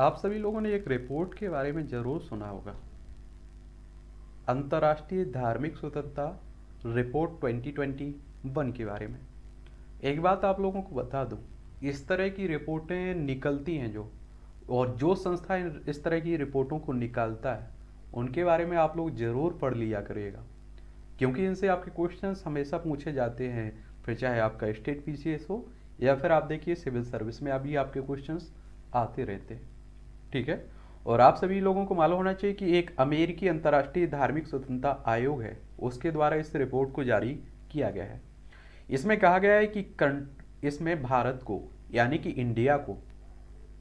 आप सभी लोगों ने एक रिपोर्ट के बारे में ज़रूर सुना होगा अंतर्राष्ट्रीय धार्मिक स्वतंत्रता रिपोर्ट 2021 के बारे में एक बात आप लोगों को बता दूं इस तरह की रिपोर्टें निकलती हैं जो और जो संस्था इस तरह की रिपोर्टों को निकालता है उनके बारे में आप लोग ज़रूर पढ़ लिया करिएगा क्योंकि इनसे आपके क्वेश्चन हमेशा पूछे जाते हैं फिर चाहे आपका स्टेट पी हो या फिर आप देखिए सिविल सर्विस में अभी आपके क्वेश्चन आते रहते हैं ठीक है और आप सभी लोगों को मालूम होना चाहिए कि एक अमेरिकी अंतर्राष्ट्रीय धार्मिक स्वतंत्रता आयोग है उसके द्वारा इस रिपोर्ट को जारी किया गया है इसमें कहा गया है कि इसमें भारत को यानी कि इंडिया को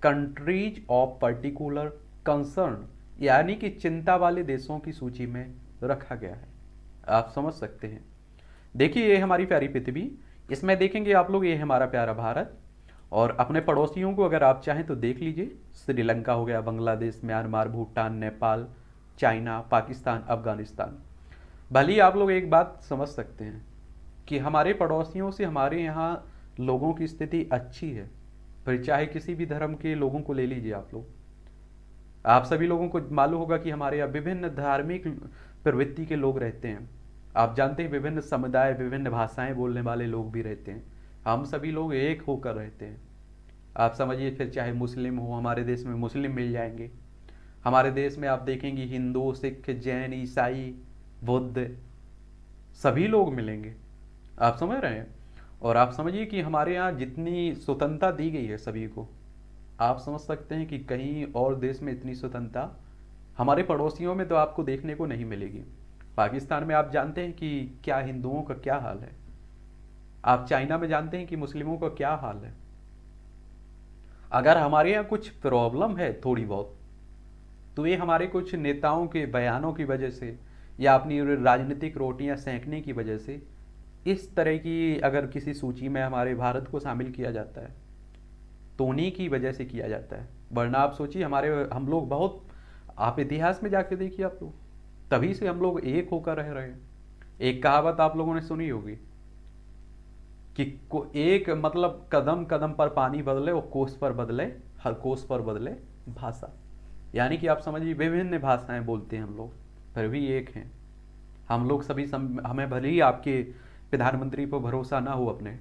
कंट्रीज ऑफ पर्टिकुलर कंसर्न यानी कि चिंता वाले देशों की सूची में रखा गया है आप समझ सकते हैं देखिए ये हमारी प्यारी पृथ्वी इसमें देखेंगे आप लोग ये हमारा प्यारा भारत और अपने पड़ोसियों को अगर आप चाहें तो देख लीजिए श्रीलंका हो गया बांग्लादेश म्यांमार भूटान नेपाल चाइना पाकिस्तान अफगानिस्तान भले ही आप लोग एक बात समझ सकते हैं कि हमारे पड़ोसियों से हमारे यहाँ लोगों की स्थिति अच्छी है फिर चाहे किसी भी धर्म के लोगों को ले लीजिए आप लोग आप सभी लोगों को मालूम होगा कि हमारे यहाँ विभिन्न धार्मिक प्रवृत्ति के लोग रहते हैं आप जानते हैं विभिन्न समुदाय विभिन्न भाषाएं बोलने वाले लोग भी रहते हैं हम सभी लोग एक होकर रहते हैं आप समझिए फिर चाहे मुस्लिम हो हमारे देश में मुस्लिम मिल जाएंगे हमारे देश में आप देखेंगे हिंदू सिख जैन ईसाई बुद्ध सभी लोग मिलेंगे आप समझ रहे हैं और आप समझिए कि हमारे यहाँ जितनी स्वतंत्रता दी गई है सभी को आप समझ सकते हैं कि कहीं और देश में इतनी स्वतंत्रता हमारे पड़ोसियों में तो आपको देखने को नहीं मिलेगी पाकिस्तान में आप जानते हैं कि क्या हिंदुओं का क्या हाल है आप चाइना में जानते हैं कि मुस्लिमों का क्या हाल है अगर हमारे यहाँ कुछ प्रॉब्लम है थोड़ी बहुत तो ये हमारे कुछ नेताओं के बयानों की वजह से या अपनी राजनीतिक रोटियां सेंकने की वजह से इस तरह की अगर किसी सूची में हमारे भारत को शामिल किया जाता है तो उन्हीं की वजह से किया जाता है वरना आप सोचिए हमारे हम लोग बहुत आप इतिहास में जाके देखिए आप लोग तभी से हम लोग एक होकर रह रहे हैं एक कहावत आप लोगों ने सुनी होगी कि को एक मतलब कदम कदम पर पानी बदले और कोस पर बदले हर कोस पर बदले भाषा यानी कि आप समझिए विभिन्न भाषाएं बोलते हैं हम लोग फिर भी एक हैं हम लोग सभी सम, हमें भले ही आपके प्रधानमंत्री पर भरोसा ना हो अपने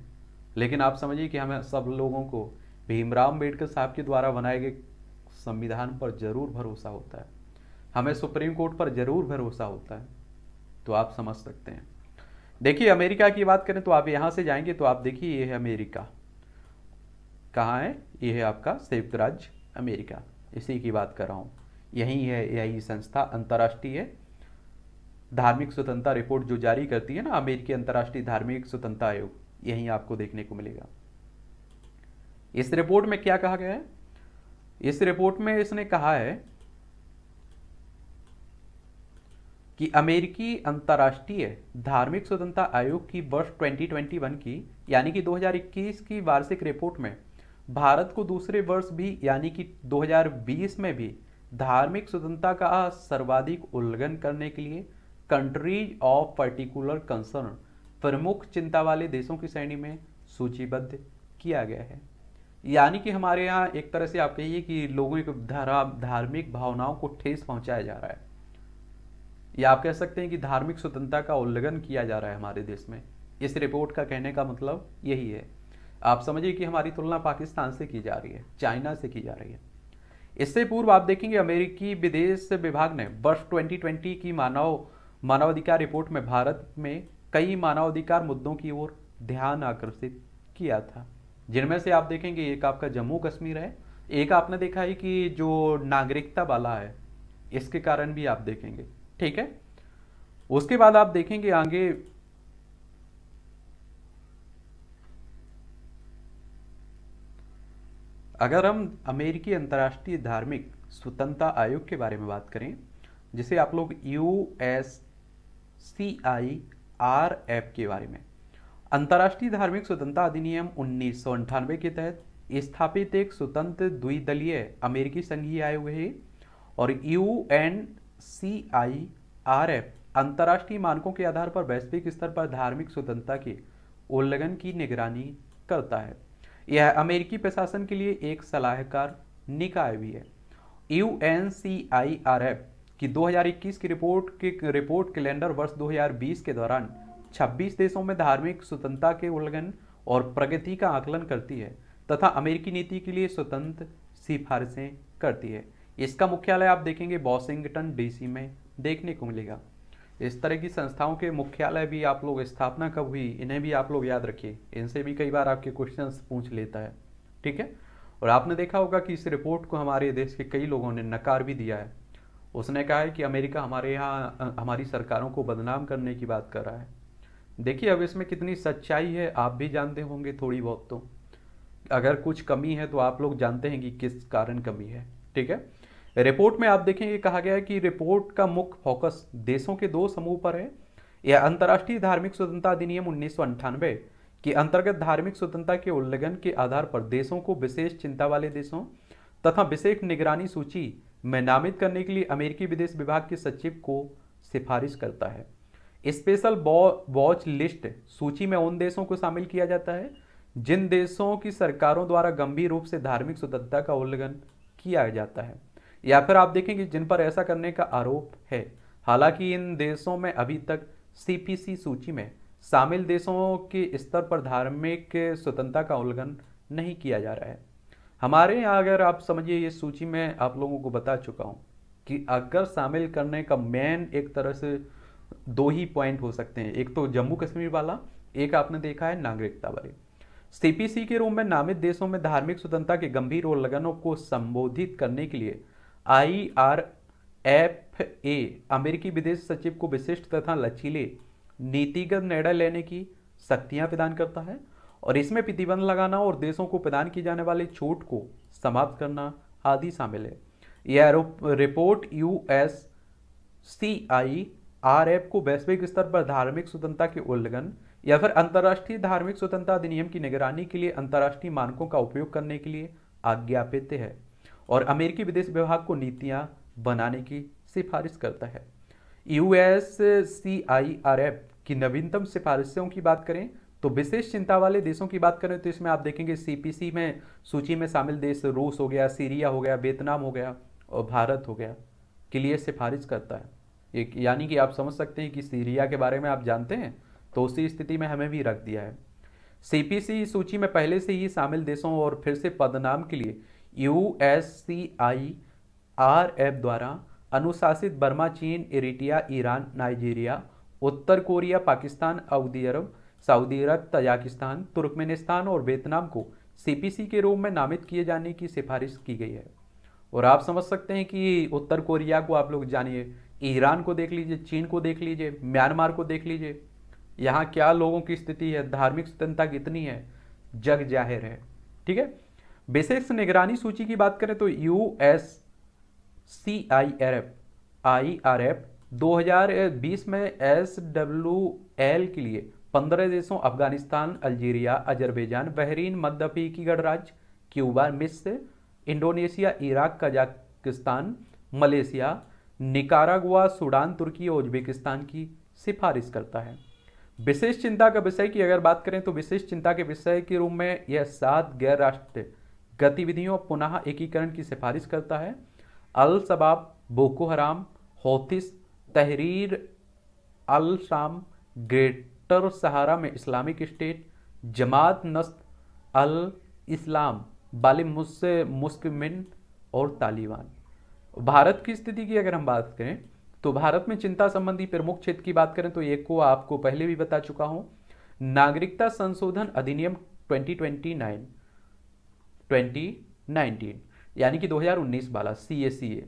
लेकिन आप समझिए कि हमें सब लोगों को भीमराव अम्बेडकर साहब के द्वारा बनाए गए संविधान पर जरूर भरोसा होता है हमें सुप्रीम कोर्ट पर जरूर भरोसा होता है तो आप समझ सकते हैं देखिए अमेरिका की बात करें तो आप यहां से जाएंगे तो आप देखिए ये है अमेरिका कहाँ है ये है आपका संयुक्त राज्य अमेरिका इसी की बात कर रहा हूँ यही है यही संस्था अंतर्राष्ट्रीय धार्मिक स्वतंत्रता रिपोर्ट जो जारी करती है ना अमेरिकी अंतर्राष्ट्रीय धार्मिक स्वतंत्रता आयोग यही आपको देखने को मिलेगा इस रिपोर्ट में क्या कहा गया है इस रिपोर्ट में इसने कहा है कि अमेरिकी अंतर्राष्ट्रीय धार्मिक स्वतंत्रता आयोग की वर्ष 2021 की यानी कि 2021 की वार्षिक रिपोर्ट में भारत को दूसरे वर्ष भी यानी कि 2020 में भी धार्मिक स्वतंत्रता का सर्वाधिक उल्लंघन करने के लिए कंट्रीज ऑफ पर्टिकुलर कंसर्न प्रमुख चिंता वाले देशों की श्रेणी में सूचीबद्ध किया गया है यानी कि हमारे यहाँ एक तरह से आप कहिए कि लोगों की धारा धार्मिक भावनाओं को ठेस पहुँचाया जा रहा है या आप कह सकते हैं कि धार्मिक स्वतंत्रता का उल्लंघन किया जा रहा है हमारे देश में इस रिपोर्ट का कहने का मतलब यही है आप समझिए कि हमारी तुलना पाकिस्तान से की जा रही है चाइना से की जा रही है इससे पूर्व आप देखेंगे अमेरिकी विदेश विभाग ने वर्ष 2020 की मानव मानवाधिकार रिपोर्ट में भारत में कई मानवाधिकार मुद्दों की ओर ध्यान आकर्षित किया था जिनमें से आप देखेंगे एक आपका जम्मू कश्मीर है एक आपने देखा है कि जो नागरिकता वाला है इसके कारण भी आप देखेंगे ठीक है उसके बाद आप देखेंगे आगे अगर हम अमेरिकी अंतर्राष्ट्रीय धार्मिक स्वतंत्रता आयोग के बारे में बात करें जिसे आप लोग U S C I R F के बारे में अंतर्राष्ट्रीय धार्मिक स्वतंत्रता अधिनियम उन्नीस के तहत स्थापित एक स्वतंत्र द्विदलीय अमेरिकी संघीय आयोग है और U N C I R F अंतर्राष्ट्रीय मानकों के आधार पर वैश्विक स्तर पर धार्मिक स्वतंत्रता के उल्लंघन की निगरानी करता है यह अमेरिकी प्रशासन के लिए एक सलाहकार निकाय भी है U N C I R F की दो हजार इक्कीस की रिपोर्ट के रिपोर्ट कैलेंडर वर्ष 2020 के दौरान 26 देशों में धार्मिक स्वतंत्रता के उल्लंघन और प्रगति का आकलन करती है तथा अमेरिकी नीति के लिए स्वतंत्र सिफारिशें करती है इसका मुख्यालय आप देखेंगे वॉशिंगटन डीसी में देखने को मिलेगा इस तरह की संस्थाओं के मुख्यालय भी आप लोग स्थापना कब हुई इन्हें भी आप लोग याद रखिए इनसे भी कई बार आपके क्वेश्चन पूछ लेता है ठीक है और आपने देखा होगा कि इस रिपोर्ट को हमारे देश के कई लोगों ने नकार भी दिया है उसने कहा है कि अमेरिका हमारे यहाँ हमारी सरकारों को बदनाम करने की बात कर रहा है देखिए अब इसमें कितनी सच्चाई है आप भी जानते होंगे थोड़ी बहुत तो अगर कुछ कमी है तो आप लोग जानते हैं कि किस कारण कमी है ठीक है रिपोर्ट में आप देखेंगे कहा गया है कि रिपोर्ट का मुख्य फोकस देशों के दो समूह पर है यह अंतर्राष्ट्रीय धार्मिक स्वतंत्रता अधिनियम उन्नीस के अंतर्गत धार्मिक स्वतंत्रता के उल्लंघन के आधार पर देशों को विशेष चिंता वाले देशों तथा विशेष निगरानी सूची में नामित करने के लिए अमेरिकी विदेश विभाग के सचिव को सिफारिश करता है स्पेशल वॉच लिस्ट सूची में उन देशों को शामिल किया जाता है जिन देशों की सरकारों द्वारा गंभीर रूप से धार्मिक स्वतंत्रता का उल्लंघन किया जाता है या फिर आप देखेंगे जिन पर ऐसा करने का आरोप है हालांकि इन देशों में अभी तक सीपीसी सूची में शामिल देशों के स्तर पर धार्मिक स्वतंत्रता का उल्लंघन नहीं किया जा रहा है हमारे यहाँ अगर आप समझिए ये सूची में आप लोगों को बता चुका हूँ कि अगर शामिल करने का मेन एक तरह से दो ही पॉइंट हो सकते हैं एक तो जम्मू कश्मीर वाला एक आपने देखा है नागरिकता वाले सीपीसी के रूप में नामित देशों में धार्मिक स्वतंत्रता के गंभीर उल्लंघनों को संबोधित करने के लिए आई आर एफ ए अमेरिकी विदेश सचिव को विशिष्ट तथा लचीले नीतिगत निर्णय लेने की शक्तियां प्रदान करता है और इसमें प्रतिबंध लगाना और देशों को प्रदान की जाने वाली छूट को समाप्त करना आदि शामिल है यह report U S C I R F को वैश्विक स्तर पर धार्मिक स्वतंत्रता के उल्लंघन या फिर अंतर्राष्ट्रीय धार्मिक स्वतंत्रता अधिनियम की निगरानी के लिए अंतर्राष्ट्रीय मानकों का उपयोग करने के लिए आज्ञापित है और अमेरिकी विदेश विभाग को नीतियां बनाने की सिफारिश करता है US C I R F की नवीनतम सिफारिशों की बात करें तो विशेष चिंता वाले देशों की बात करें तो इसमें आप देखेंगे सीपीसी में सूची में शामिल देश रूस हो गया सीरिया हो गया वियतनाम हो गया और भारत हो गया के लिए सिफारिश करता है एक यानी कि आप समझ सकते हैं कि सीरिया के बारे में आप जानते हैं तो उसी स्थिति में हमें भी रख दिया है सीपीसी सूची में पहले से ही शामिल देशों और फिर से पदनाम के लिए U S C I R F द्वारा अनुशासित बर्मा चीन इरिटिया ईरान नाइजीरिया उत्तर कोरिया पाकिस्तान सऊदी अरब सऊदी अरब तजाकिस्तान तुर्कमेनिस्तान और वियतनाम को सीपीसी के रूप में नामित किए जाने की सिफारिश की गई है और आप समझ सकते हैं कि उत्तर कोरिया को आप लोग जानिए ईरान को देख लीजिए चीन को देख लीजिए म्यांमार को देख लीजिए यहाँ क्या लोगों की स्थिति है धार्मिक स्वतंत्रता कितनी है जग जाहिर है ठीक है विशेष निगरानी सूची की बात करें तो U S C I R F I R F दो में एस डब्ल्यू एल के लिए 15 देशों अफगानिस्तान अल्जीरिया अजरबैजान बहरीन मध्य अफ्रीकी गणराज्य क्यूबा मिस्र Indonesia Iraq Kazakhstan Malaysia Nicaragua Sudan तुर्की और उज्बेकिस्तान की सिफारिश करता है विशेष चिंता का विषय की अगर बात करें तो विशेष चिंता के विषय के रूप में यह सात गैर राष्ट्रीय गतिविधियों पुनः एकीकरण की सिफारिश करता है अल सबाब बोको हराम तहरीर अल शाम ग्रेटर सहारा में इस्लामिक स्टेट जमात नस्त अल इस्लाम बाल मुस्किन और तालिबान भारत की स्थिति की अगर हम बात करें तो भारत में चिंता संबंधी प्रमुख क्षेत्र की बात करें तो एक को आपको पहले भी बता चुका हूं नागरिकता संशोधन अधिनियम 2029 2019 यानी कि 2019 वाला सी ए सी ए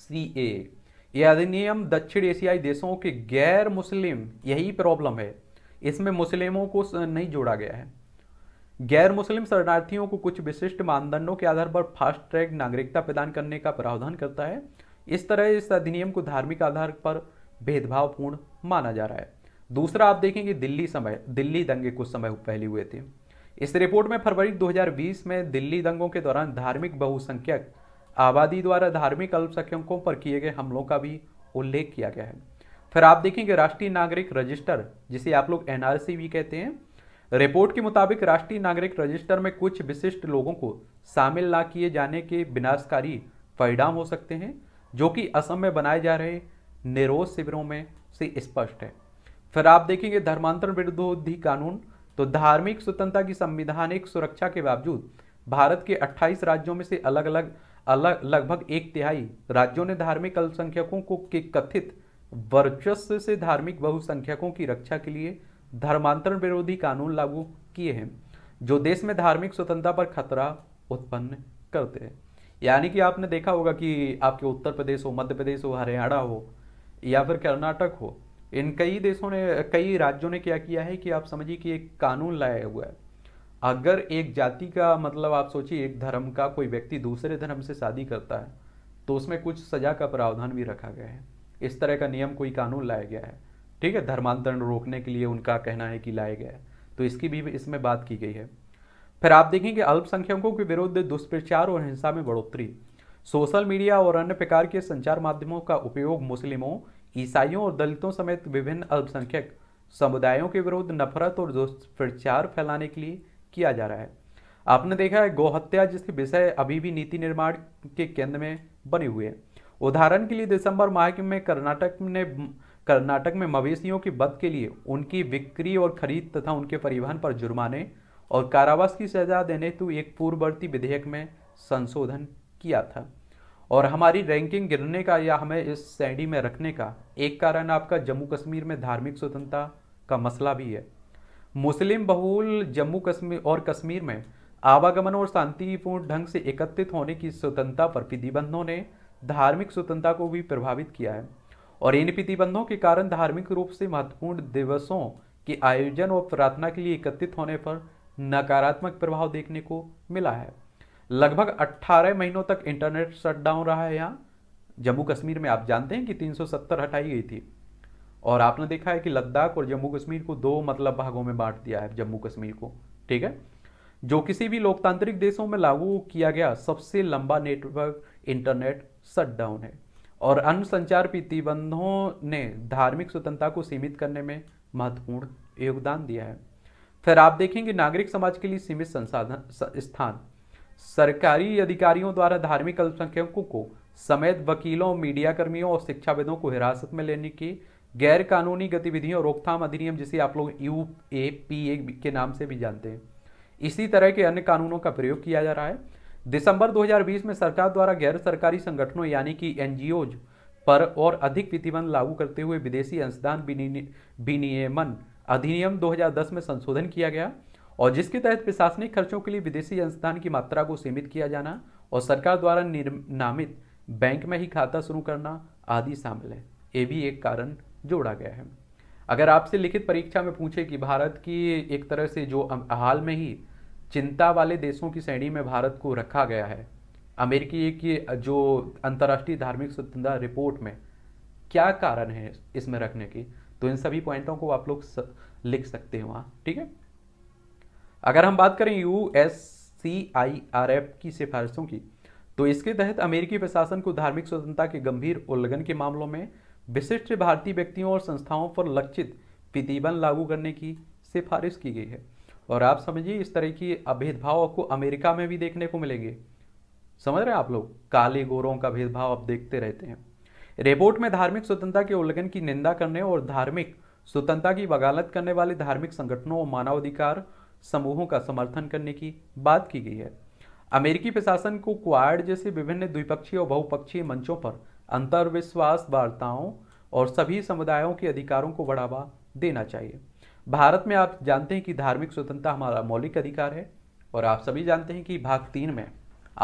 सी ए ये अधिनियम दक्षिण एशियाई देशों के गैर मुस्लिम यही प्रॉब्लम है इसमें मुस्लिमों को नहीं जोड़ा गया है गैर मुस्लिम शरणार्थियों को कुछ विशिष्ट मानदंडों के आधार पर फास्ट ट्रैक नागरिकता प्रदान करने का प्रावधान करता है इस तरह इस अधिनियम को धार्मिक आधार पर भेदभावपूर्ण माना जा रहा है दूसरा आप देखेंगे दिल्ली समय दिल्ली दंगे कुछ समय पहले हुए थे इस रिपोर्ट में फरवरी 2020 में दिल्ली दंगों के दौरान धार्मिक बहुसंख्यक आबादी द्वारा धार्मिक अल्पसंख्यकों पर किए गए हमलों का भी उल्लेख किया गया है फिर आप देखेंगे राष्ट्रीय नागरिक रजिस्टर जिसे आप लोग एनआरसी भी कहते हैं रिपोर्ट के मुताबिक राष्ट्रीय नागरिक रजिस्टर में कुछ विशिष्ट लोगों को शामिल ना किए जाने के विनाशकारी परिणाम हो सकते हैं जो कि असम में बनाए जा रहे निरोध शिविरों में से स्पष्ट है फिर आप देखेंगे धर्मांतरण विरोधी कानून तो धार्मिक स्वतंत्रता की संविधानिक सुरक्षा के बावजूद भारत के 28 राज्यों में से अलग अलग अलग लगभग एक तिहाई राज्यों ने धार्मिक अल्पसंख्यकों को के कथित वर्चस्व से धार्मिक बहुसंख्यकों की रक्षा के लिए धर्मांतरण विरोधी कानून लागू किए हैं जो देश में धार्मिक स्वतंत्रता पर खतरा उत्पन्न करते हैं यानी कि आपने देखा होगा कि आपके उत्तर प्रदेश हो मध्य प्रदेश हो हरियाणा हो या फिर कर्नाटक हो इन कई देशों ने कई राज्यों ने क्या किया है कि आप समझिए कि एक कानून लाया हुआ है अगर एक जाति का मतलब आप सोचिए एक धर्म का कोई व्यक्ति दूसरे धर्म से शादी करता है तो उसमें कुछ सजा का प्रावधान भी रखा गया है इस तरह का नियम कोई कानून लाया गया है ठीक है धर्मांतरण रोकने के लिए उनका कहना है कि लाया गया है तो इसकी भी इसमें बात की गई है फिर आप देखेंगे अल्पसंख्यकों के विरुद्ध दुष्प्रचार और हिंसा में बढ़ोतरी सोशल मीडिया और अन्य प्रकार के संचार माध्यमों का उपयोग मुस्लिमों ईसाइयों और दलितों समेत विभिन्न अल्पसंख्यक समुदायों के विरुद्ध नफरत और दुष्प्रचार फैलाने के लिए किया जा रहा है आपने देखा है गौहत्या जिसके विषय अभी भी नीति निर्माण के केंद्र में बने हुए हैं उदाहरण के लिए दिसंबर माह में कर्नाटक ने कर्नाटक में मवेशियों की बद के लिए उनकी बिक्री और खरीद तथा उनके परिवहन पर जुर्माने और कारावास की सजा देने हेतु एक पूर्ववर्ती विधेयक में संशोधन किया था और हमारी रैंकिंग गिरने का या हमें इस श्रेणी में रखने का एक कारण आपका जम्मू कश्मीर में धार्मिक स्वतंत्रता का मसला भी है मुस्लिम बहुल जम्मू कश्मीर और कश्मीर में आवागमन और शांतिपूर्ण ढंग से एकत्रित होने की स्वतंत्रता पर प्रतिबंधों ने धार्मिक स्वतंत्रता को भी प्रभावित किया है और इन प्रतिबंधों के कारण धार्मिक रूप से महत्वपूर्ण दिवसों के आयोजन और प्रार्थना के लिए एकत्रित होने पर नकारात्मक प्रभाव देखने को मिला है लगभग 18 महीनों तक इंटरनेट शटडाउन रहा है यहाँ जम्मू कश्मीर में आप जानते हैं कि 370 हटाई गई थी और आपने देखा है कि लद्दाख और जम्मू कश्मीर को दो मतलब भागों में बांट दिया है जम्मू कश्मीर को ठीक है जो किसी भी लोकतांत्रिक देशों में लागू किया गया सबसे लंबा नेटवर्क इंटरनेट शटडाउन है और अन्य संचार प्रतिबंधों ने धार्मिक स्वतंत्रता को सीमित करने में महत्वपूर्ण योगदान दिया है फिर आप देखेंगे नागरिक समाज के लिए सीमित संसाधन स्थान सरकारी अधिकारियों द्वारा धार्मिक अल्पसंख्यकों को समेत वकीलों मीडिया कर्मियों और शिक्षाविदों को हिरासत में लेने की गैर कानूनी गतिविधियों रोकथाम अधिनियम जिसे आप लोग यू ए पी ए के नाम से भी जानते हैं इसी तरह के अन्य कानूनों का प्रयोग किया जा रहा है दिसंबर 2020 में सरकार द्वारा गैर सरकारी संगठनों यानी कि एन पर और अधिक प्रतिबंध लागू करते हुए विदेशी अंशदान विनियमन अधिनियम दो में संशोधन किया गया और जिसके तहत प्रशासनिक खर्चों के लिए विदेशी संस्थान की मात्रा को सीमित किया जाना और सरकार द्वारा नामित बैंक में ही खाता शुरू करना आदि शामिल है ये भी एक कारण जोड़ा गया है अगर आपसे लिखित परीक्षा में पूछे कि भारत की एक तरह से जो हाल में ही चिंता वाले देशों की श्रेणी में भारत को रखा गया है अमेरिकी की जो अंतर्राष्ट्रीय धार्मिक स्वतंत्रता रिपोर्ट में क्या कारण है इसमें रखने की तो इन सभी पॉइंटों को आप लोग लिख सकते हैं वहाँ ठीक है अगर हम बात करें U S C I R F की सिफारिशों की तो इसके तहत अमेरिकी प्रशासन को धार्मिक स्वतंत्रता के गंभीर उल्लंघन के मामलों में विशिष्ट भारतीय व्यक्तियों और संस्थाओं पर लक्षित प्रतिबंध लागू करने की सिफारिश की गई है और आप समझिए इस तरह की भेदभाव आपको अमेरिका में भी देखने को मिलेंगे समझ रहे हैं आप लोग काले गोरों का भेदभाव आप देखते रहते हैं रिपोर्ट में धार्मिक स्वतंत्रता के उल्लंघन की निंदा करने और धार्मिक स्वतंत्रता की बगालत करने वाले धार्मिक संगठनों और मानवाधिकार समूहों का समर्थन करने की बात की गई है अमेरिकी प्रशासन को क्वाड जैसे विभिन्न द्विपक्षीय और बहुपक्षीय मंचों पर अंतर्विश्वास वार्ताओं और सभी समुदायों के अधिकारों को बढ़ावा देना चाहिए भारत में आप जानते हैं कि धार्मिक स्वतंत्रता हमारा मौलिक अधिकार है और आप सभी जानते हैं कि भाग तीन में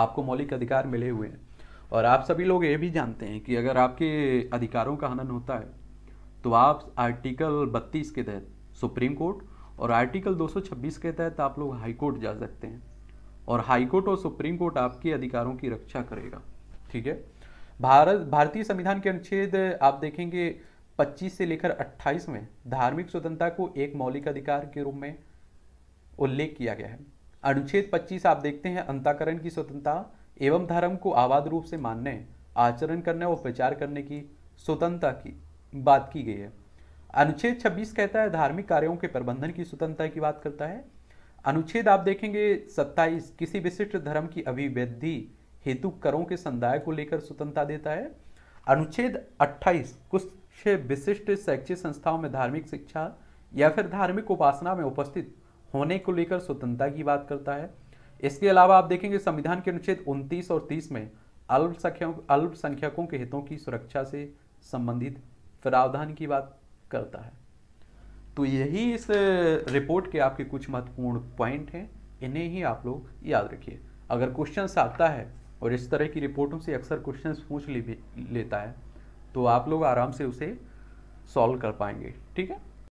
आपको मौलिक अधिकार मिले हुए हैं और आप सभी लोग ये भी जानते हैं कि अगर आपके अधिकारों का हनन होता है तो आप आर्टिकल बत्तीस के तहत सुप्रीम कोर्ट और आर्टिकल 226 के तहत आप लोग हाईकोर्ट जा सकते हैं और हाईकोर्ट और सुप्रीम कोर्ट आपके अधिकारों की रक्षा करेगा ठीक है भारत भारतीय संविधान के अनुच्छेद आप देखेंगे 25 से लेकर 28 में धार्मिक स्वतंत्रता को एक मौलिक अधिकार के रूप में उल्लेख किया गया है अनुच्छेद 25 आप देखते हैं अंताकरण की स्वतंत्रता एवं धर्म को आवाद रूप से मानने आचरण करने और प्रचार करने की स्वतंत्रता की बात की गई है अनुच्छेद 26 कहता है धार्मिक कार्यों के प्रबंधन की स्वतंत्रता की बात करता है अनुच्छेद आप देखेंगे 27 किसी विशिष्ट धर्म की अभिवृद्धि हेतु करों के संदाय को लेकर स्वतंत्रता देता है अनुच्छेद 28 कुछ विशिष्ट शैक्षिक संस्थाओं में धार्मिक शिक्षा या फिर धार्मिक उपासना में उपस्थित होने को लेकर स्वतंत्रता की बात करता है इसके अलावा आप देखेंगे संविधान के अनुच्छेद उनतीस और तीस में अल्पसंख्यक अल्पसंख्यकों के हितों की सुरक्षा से संबंधित प्रावधान की बात करता है तो यही इस रिपोर्ट के आपके कुछ महत्वपूर्ण पॉइंट हैं इन्हें ही आप लोग याद रखिए अगर क्वेश्चन आता है और इस तरह की रिपोर्टों से अक्सर क्वेश्चन पूछ ले लेता है तो आप लोग आराम से उसे सॉल्व कर पाएंगे ठीक है